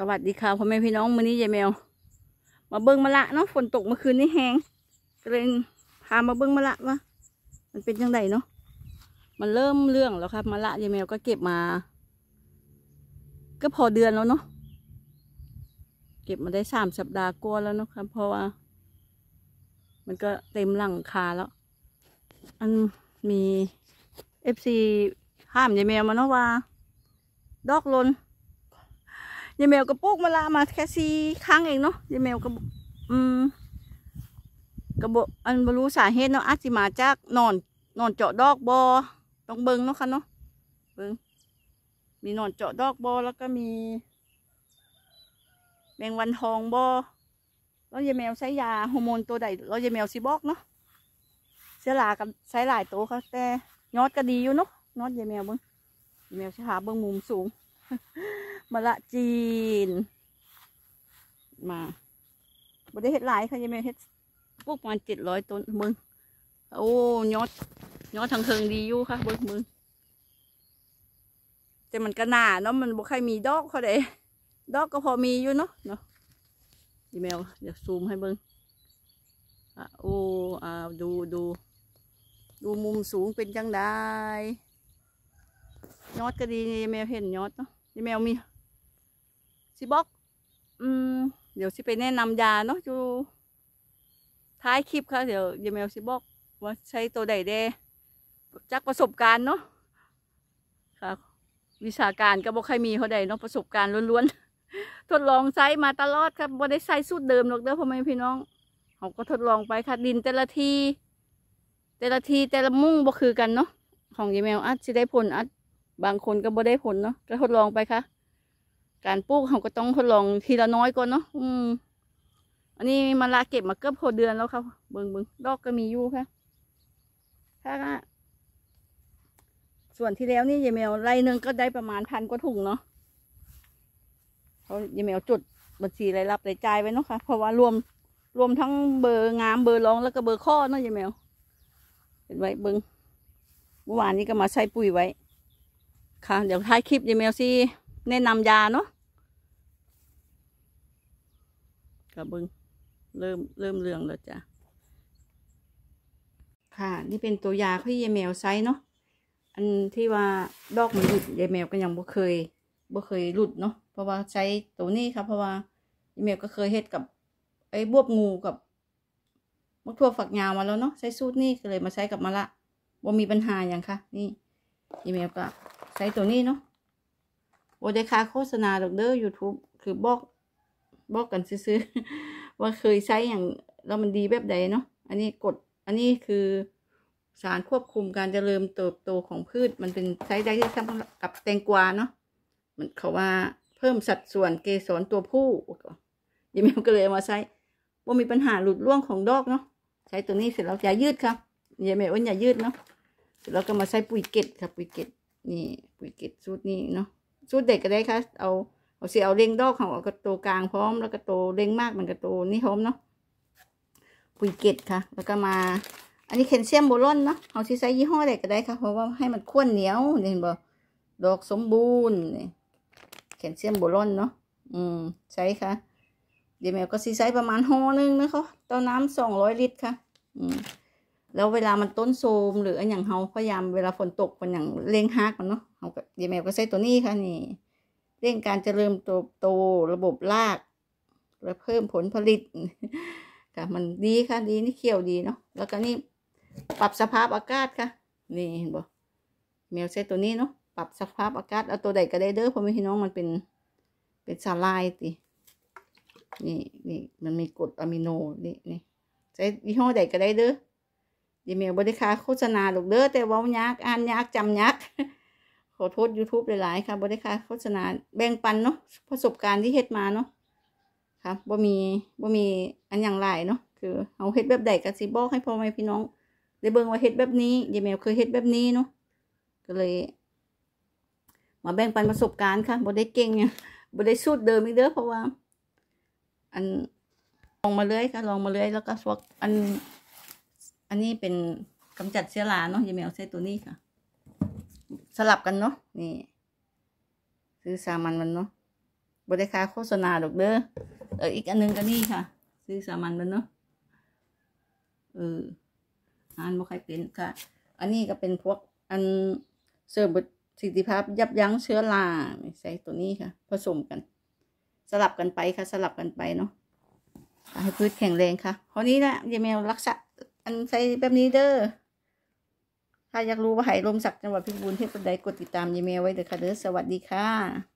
สวัสดีค่ะพ่อแม่พี่น้องมือนี้ยายแมว มาเบิ้งมะละเนาะฝนตกเมื่อคืนนี้แห้งก็เลยพามาเบิ้งมะละวะมันเป็นยังไงเนาะมันเริ่มเรื่องแล้วครับมะละยายแมว ก็เก็บมาก็พอเดือนแล้วเนาะเก็บมาได้สามสัปดาห์กว่าแล้วเนาะครับ เพราะว่า มันก็เต็มหลังคาแล้ว อันมีเอฟซีห้ามยายแมวมาเนาะว่า ดอกลนยายแมวกระปุกมาละมาแค่สี่ครั้งเองเนาะยายแมวกระอืมกระบอันบรู้สาเหตุเนาะอาจจะมาจากนอน นอนเจาะดอกบอต้องเบิงเนาะค่ะเนาะเบิงมีนอนเจาะดอกบอแล้วก็มี แมงวันทองบอแล้วยายแมวใช้ยาฮอร์โมนตัวใดแล้วยายแมวซีบอกเนาะเสียหลากันใช้หลายตัวค่ะแต่ยอดก็ดีอยู่เนาะยอดยายแมวเบิงยายแมวใช้หาเบิงมุมสูงมะละจีน มาบ่ได้เห็ดหลายค่ะยังไม่เห็ดพวกประมาณเจ็ดร้อยต้นมึงโอ้ยอดยอดทางเทิงดีอยู่ค่ะบนงมึงแต่มันก็หนาเนาะมันบ่ใครมีดอกเขาเด้ดอกก็พอมีอยู่เนาะเนาะอีเมลเดี๋ยวซูมให้มึงอ่ะโอ้อ่าดูดูดูมุมสูงเป็นจังได้ยอดก็ดีแีมวเห็นยอดเนาะอีแมวมีสิบอก อืมเดี๋ยวสิไปแนะนำยาเนาะอยู่ท้ายคลิปค่ะ เดี๋ยวยายมวสิบอกว่าใช้ตัวใดเดจากประสบการณ์เนาะค่ะวิชาการก็บอกใครมีเขาใดเนาะประสบการณ์ล้วนๆ ทดลองใช้มาตลอด ครับบ่ได้ใช้สูตรเดิมหรอกเด้อพ่อแม่พี่น้องเขาก็ทดลองไปค่ะดินแต่ละที แต่ละทีแต่ละมุ่งบ่คือกันเนาะของยายมวอัดจะได้ผลอัดบางคนก็บ่ได้ผลเนาะก็ทดลองไปค่ะการปลูกเขาก็ต้องทดลองทีละน้อยก่อนเนาะอืม อันนี้มาลาเก็บมาเกือบหกเดือนแล้วค่ะเบิงเบิงดอกก็มีอยู่ค่ะ ถ้าส่วนที่แล้วนี่ยายแมวไร่หนึ่งก็ได้ประมาณพันกว่าถุงเนาะเขายายแมวจุดบัญชีรายรับรายจ่ายไว้เนาะค่ะ เพราะว่ารวมรวมทั้งเบอร์งามเบอร์ร้องแล้วก็เบอร์ข้อเนาะยายแมวเห็นไว้เบิงเมื่อวานนี้ก็มาใส่ปุ๋ยไว้ ค่ะ เดี๋ยวท้ายคลิปยายแมวสิแนะนำยาเนาะกระบึงเริ่มเริ่มเรืองแล้วจ้ะค่ะนี่เป็นตัวยาขี่ยายแมวไซเนาะอันที่ว่าดอกมันหลุดยายแมวก็ยังบ่เคยบ่เคยหลุดเนาะเพราะว่าใช้ตัวนี้ครับเพราะว่ายายแมวก็เคยเฮ็ดกับไอ้บวบงูกับมะทั่วฝักยาวมาแล้วเนาะใช้สูตรนี่ก็เลยมาใช้กับมะละบ่มีปัญหาอย่างค่ะ นี่ยายแมวก็ใช้ตัวนี้เนาะโบได้ค่าโฆษณาดอกเดอร์ยูทูบคือบอก บอกกันซื้อว่าเคยใช้อย่างแล้วมันดีแบบใดเนาะอันนี้กดอันนี้คือ สารควบคุมการเจริญเติบโตของพืช มันเป็นใช้ได้ที่ทำกับแตงกวาเนาะมันเขาว่าเพิ่มสัดส่วนเกสรตัวผู้ยัยแมวก็เลยเอามาใช้ว่ามีปัญหาหลุดร่วงของดอกเนาะใช้ตัวนี้เสร็จแล้วอย่ายืดค่ะยายแมว่าอย่ายืดเนาะเสร็จแล้วก็มาใช้ปุ๋ยเกตครค่ะปุ๋ยเกตนี่ ปุ๋ยเกตดสูตรนี้เนาะูตรเด็กก็ได้ค่ะ เอาเอาสิเอาเลี้ยงดอกของเอากระโตกลางพร้อมแล้วกระโตเลี้ยงมากมันกระโตนี่พร้อมเนาะปุยเกตค่ะ แล้วก็มา อันนี้แคลเซียมโบลอนเนาะเอาที่ใช้ยี่ห้อใดก็ได้ค่ะ เพราะว่าให้มันข้วนเหนียวเห็นบ่ดอกสมบูรณ์แคลเซียมโบลอนเนาะอืมใช้ค่ะ เดี๋ยวแมวก็ซีไซส์ประมาณห่อหนึ่งนะคะต้อน้ำสองร้อยลิตรค่ะ อืมแล้วเวลามันต้นโซม หรืออันอย่างเฮาพยายามเวลาฝนตกมันอย่างเล่งฮักมันเนาะเฮาก็ยายแมวก็ใช้ตัวนี้ค่ะนี่เร่งการเจริญโตโตระบบราก และเพิ่มผลผลิตค่ะมันดีค่ะดีนี่เขียวดีเนาะแล้วก็นี่ปรับสภาพอากาศค่ะ นี่เห็นบ่แมวใช้ตัวนี้เนาะปรับสภาพอากาศเอาตัวใดก็ได้เด้อพ่อแม่พี่น้องมันเป็นเป็นสาลายตินี่นี่มันมีกรดอะมิโนนี่นี่ใช้ยี่ห้อใดก็ได้เด้อดีเมวบริคาโฆษณาหลกเด้อแต่ว่ายาก อ่านยากจำยาก ขอโทษ YouTube หลาย ๆ ค่ะบริคาโฆษณาแบ่งปันเนาะประสบการณ์ที่เฮ็ดมาเนาะค่ะบ่ มีบ่ มีอันอย่างไรเนาะคือเอาเฮ็ดแบบใดกัสีบอกให้พ่อแม่พี่น้อง ได้เบิ่งว่าเฮ็ดแบบนี้ดีเมวเคยเฮ็ดแบบนี้เนาะก็เลย มาแบ่งปันประสบการณ์ค่ะบ่ได้เก่งเนี่ยบ่ได้สูตรเดิมอีกเด้อเพราะว่าอันลองมาเลยค่ะลองมาเลยแล้วก็สวกอันอันนี้เป็นกำจัดเชื้อราเนาะยีเแมวใช้ตัวนี้ค่ะ สลับกันเนาะนี่ ซื้อสามัญมันเนาะบริการโฆษณาดอกเด้อเอออีกอันนึงก็นี่ค่ะ ซื้อสามัญมันเนาะเอออ่านบ่ใครเป็นค่ะ อันนี้ก็เป็นพวกอันเสริมตรสิทธิภาพยับยั้งเชื้อราใช้ตัวนี้ค่ะผสมกัน สลับกันไปค่ะ สลับกันไปเนาะให้พืชแข็งแรงค่ะคราวนี้นะยีเแมวรักษาอันใส่แบบนี้เด้อ ถ้าอยากรู้ว่าายลมสักจังหวัดพิบูลเทพใดกดติดตามยีเมลไว้เด้อค่ะเด้อสวัสดีค่ะ